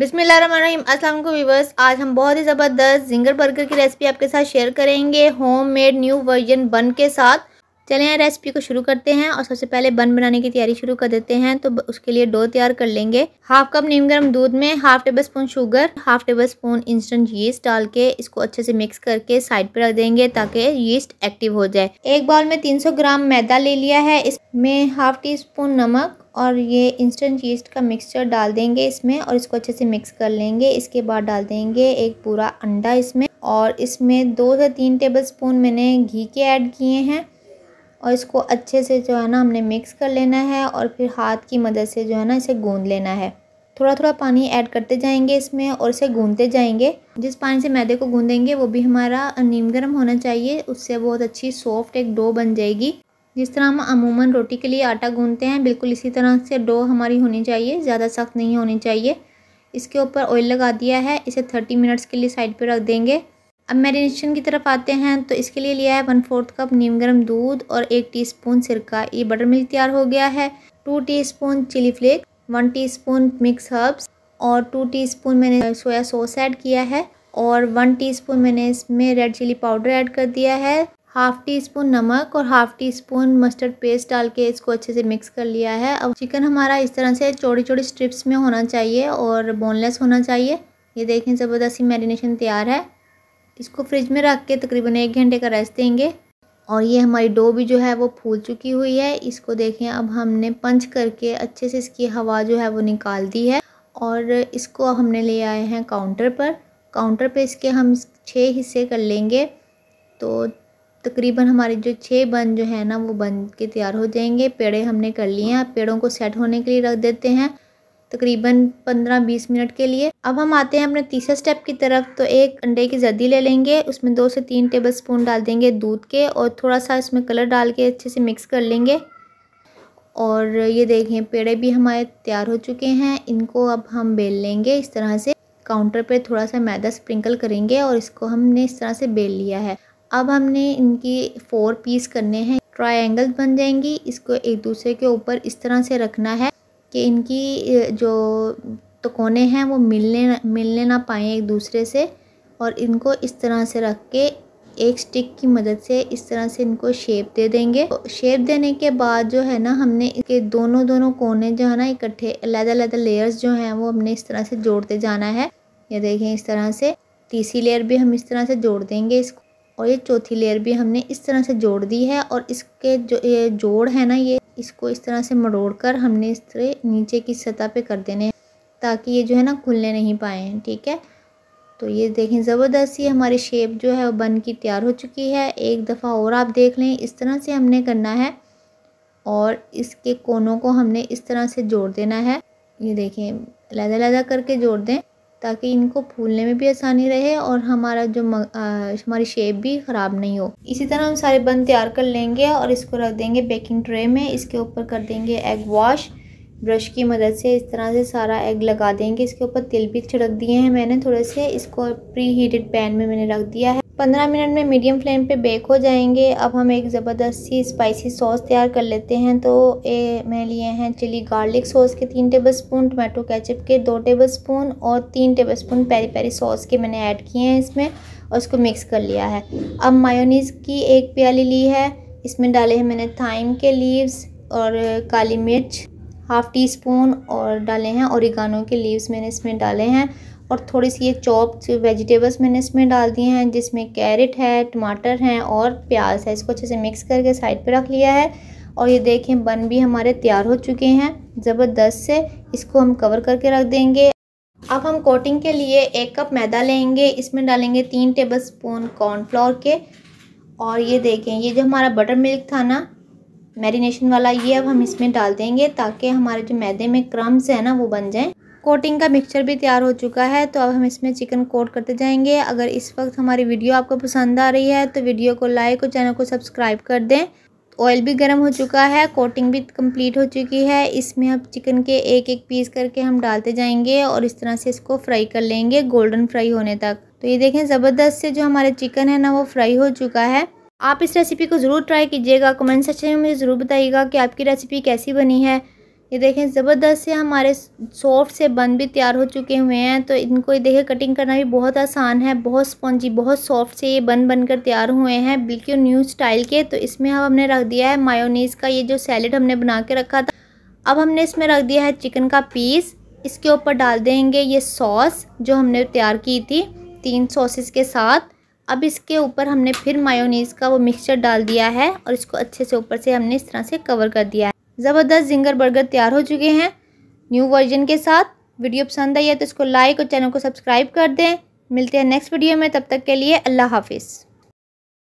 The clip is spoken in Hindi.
बिसमीम अस्सलाम वीवर्स आज हम बहुत ही ज़बरदस्त जिंगर बर्गर की रेसिपी आपके साथ शेयर करेंगे होम मेड न्यू वर्जन बन के साथ चले यहाँ रेसिपी को शुरू करते हैं और सबसे पहले बन बनाने की तैयारी शुरू कर देते हैं तो उसके लिए डो तैयार कर लेंगे हाफ कप नीम गर्म दूध में half tablespoon sugar half tablespoon instant yeast डाल के इसको अच्छे से मिक्स करके साइड पर रख देंगे ताकि यीस्ट एक्टिव हो जाए एक बाउल में तीन ग्राम मैदा ले लिया है इसमें हाफ टी स्पून नमक और ये इंस्टेंट यीस्ट का मिक्सचर डाल देंगे इसमें और इसको अच्छे से मिक्स कर लेंगे इसके बाद डाल देंगे एक पूरा अंडा इसमें और इसमें दो से तीन टेबल स्पून मैंने घी के ऐड किए हैं और इसको अच्छे से जो है ना हमने मिक्स कर लेना है और फिर हाथ की मदद से जो है ना इसे गूंद लेना है थोड़ा थोड़ा पानी ऐड करते जाएंगे इसमें और इसे गूंदते जाएंगे जिस पानी से मैदे को गूंदेंगे वो भी हमारा नीम गर्म होना चाहिए उससे बहुत अच्छी सॉफ्ट एक डो बन जाएगी जिस तरह हम अमूमन रोटी के लिए आटा गूंदते हैं बिल्कुल इसी तरह से डो हमारी होनी चाहिए ज़्यादा सख्त नहीं होनी चाहिए इसके ऊपर ऑयल लगा दिया है इसे थर्टी मिनट्स के लिए साइड पर रख देंगे अब मैरिनेशन की तरफ आते हैं तो इसके लिए लिया है वन फोर्थ कप नीम गर्म दूध और एक टीस्पून सिरका ये बटर मिल्क तैयार हो गया है two teaspoon chilli flake one teaspoon mix herbs और टू टीस्पून मैंने सोया सॉस ऐड किया है और वन टीस्पून मैंने इसमें रेड चिली पाउडर ऐड कर दिया है हाफ़ टी स्पून नमक और half teaspoon mustard paste डाल के इसको अच्छे से मिक्स कर लिया है अब चिकन हमारा इस तरह से चौड़ी चौड़ी स्ट्रिप्स में होना चाहिए और बोनलेस होना चाहिए ये देखें ज़बरदस्ती मैरिनेशन तैयार है इसको फ्रिज में रख के तकरीबन एक घंटे का रेस्ट देंगे और ये हमारी डो भी जो है वो फूल चुकी हुई है इसको देखें अब हमने पंच करके अच्छे से इसकी हवा जो है वो निकाल दी है और इसको हमने ले आए हैं काउंटर पर काउंटर पे इसके हम छः हिस्से कर लेंगे तो तकरीबन हमारे जो छः बन जो है ना वो बन के तैयार हो जाएंगे पेड़े हमने कर लिए हैं पेड़ों को सेट होने के लिए रख देते हैं तकरीबन 15-20 मिनट के लिए अब हम आते हैं अपने तीसरे स्टेप की तरफ तो एक अंडे की जदी ले लेंगे उसमें दो से तीन टेबल स्पून डाल देंगे दूध के और थोड़ा सा इसमें कलर डाल के अच्छे से मिक्स कर लेंगे और ये देखें पेड़े भी हमारे तैयार हो चुके हैं इनको अब हम बेल लेंगे इस तरह से काउंटर पे थोड़ा सा मैदा स्प्रिंकल करेंगे और इसको हमने इस तरह से बेल लिया है अब हमने इनकी फोर पीस करने हैं ट्राइंगल बन जाएंगी इसको एक दूसरे के ऊपर इस तरह से रखना है कि इनकी जो तो कोने हैं वो मिलने मिलने ना पाएँ एक दूसरे से और इनको इस तरह से रख के एक स्टिक की मदद से इस तरह से इनको शेप दे देंगे तो शेप देने के बाद जो है ना हमने इसके दोनों दोनों कोने जो है ना इकट्ठे अलग अलग लेयर्स जो हैं वो हमने इस तरह से जोड़ते जाना है ये देखें इस तरह से तीसरी लेयर भी हम इस तरह से जोड़ देंगे इसको और ये चौथी लेयर भी हमने इस तरह से जोड़ दी है और इसके जो ये जोड़ है ना ये इसको इस तरह से मरोड़ कर हमने इस तरह नीचे की सतह पे कर देने हैं ताकि ये जो है ना खुलने नहीं पाए ठीक है तो ये देखें ज़बरदस्त ही हमारी शेप जो है वो बन की तैयार हो चुकी है एक दफ़ा और आप देख लें इस तरह से हमने करना है और इसके कोनों को हमने इस तरह से जोड़ देना है ये देखें लहदा लहदा करके जोड़ दें ताकि इनको फूलने में भी आसानी रहे और हमारा जो हमारी शेप भी ख़राब नहीं हो इसी तरह हम सारे बन तैयार कर लेंगे और इसको रख देंगे बेकिंग ट्रे में इसके ऊपर कर देंगे एग वॉश ब्रश की मदद से इस तरह से सारा एग लगा देंगे इसके ऊपर तिल भी छिड़क दिए हैं मैंने थोड़े से इसको प्री हीटेड पैन में मैंने रख दिया है पंद्रह मिनट में मीडियम फ्लेम पे बेक हो जाएंगे अब हम एक ज़बरदस्ती स्पाइसी सॉस तैयार कर लेते हैं तो ये मैं लिए हैं चिली गार्लिक सॉस के तीन टेबल स्पून टमाटो केचप के दो टेबल स्पून और तीन tablespoon peri peri sauce के मैंने ऐड किए हैं इसमें और उसको मिक्स कर लिया है अब मायोनीज़ की एक प्याली ली है इसमें डाले हैं मैंने थाइम के लीव्स और काली मिर्च हाफ़ टी स्पून और डाले हैं औरिगानों के लीव्स मैंने इसमें डाले हैं और थोड़ी सी ये चॉप वेजिटेबल्स मैंने इसमें डाल दिए हैं जिसमें कैरेट है टमाटर हैं और प्याज है इसको अच्छे से मिक्स करके साइड पर रख लिया है और ये देखें बन भी हमारे तैयार हो चुके हैं ज़बरदस्त से इसको हम कवर करके रख देंगे अब हम कोटिंग के लिए एक कप मैदा लेंगे इसमें डालेंगे तीन टेबल स्पून कॉर्नफ्लोर के और ये देखें ये जो हमारा बटर मिल्क था ना मैरिनेशन वाला ये अब हम इसमें डाल देंगे ताकि हमारे जो मैदे में क्रम्स हैं ना वो बन जाएं कोटिंग का मिक्सचर भी तैयार हो चुका है तो अब हम इसमें चिकन कोट करते जाएंगे अगर इस वक्त हमारी वीडियो आपको पसंद आ रही है तो वीडियो को लाइक और चैनल को सब्सक्राइब कर दें ऑयल भी गर्म हो चुका है कोटिंग भी कंप्लीट हो चुकी है इसमें हम चिकन के एक एक पीस करके हम डालते जाएंगे और इस तरह से इसको फ्राई कर लेंगे गोल्डन फ्राई होने तक तो ये देखें ज़बरदस्त से जो हमारे चिकन है ना वो फ्राई हो चुका है आप इस रेसिपी को ज़रूर ट्राई कीजिएगा कमेंट सेक्शन में मुझे ज़रूर बताइएगा कि आपकी रेसिपी कैसी बनी है ये देखें ज़बरदस्त से हमारे सॉफ्ट से बन भी तैयार हो चुके हुए हैं तो इनको ये देखें कटिंग करना भी बहुत आसान है बहुत स्पॉन्जी बहुत सॉफ्ट से ये बन बन कर तैयार हुए हैं बिल्कुल न्यू स्टाइल के तो इसमें हम हमने रख दिया है मायोनीज़ का ये जो सैलड हमने बना के रखा था अब हमने इसमें रख दिया है चिकन का पीस इसके ऊपर डाल देंगे ये सॉस जो हमने तैयार की थी तीन सॉसेस के साथ अब इसके ऊपर हमने फिर मायोनीज़ का वो मिक्सचर डाल दिया है और इसको अच्छे से ऊपर से हमने इस तरह से कवर कर दिया है ज़बरदस्त जिंगर बर्गर तैयार हो चुके हैं न्यू वर्जन के साथ वीडियो पसंद आई है तो इसको लाइक और चैनल को सब्सक्राइब कर दें मिलते हैं नेक्स्ट वीडियो में तब तक के लिए अल्लाह हाफिज़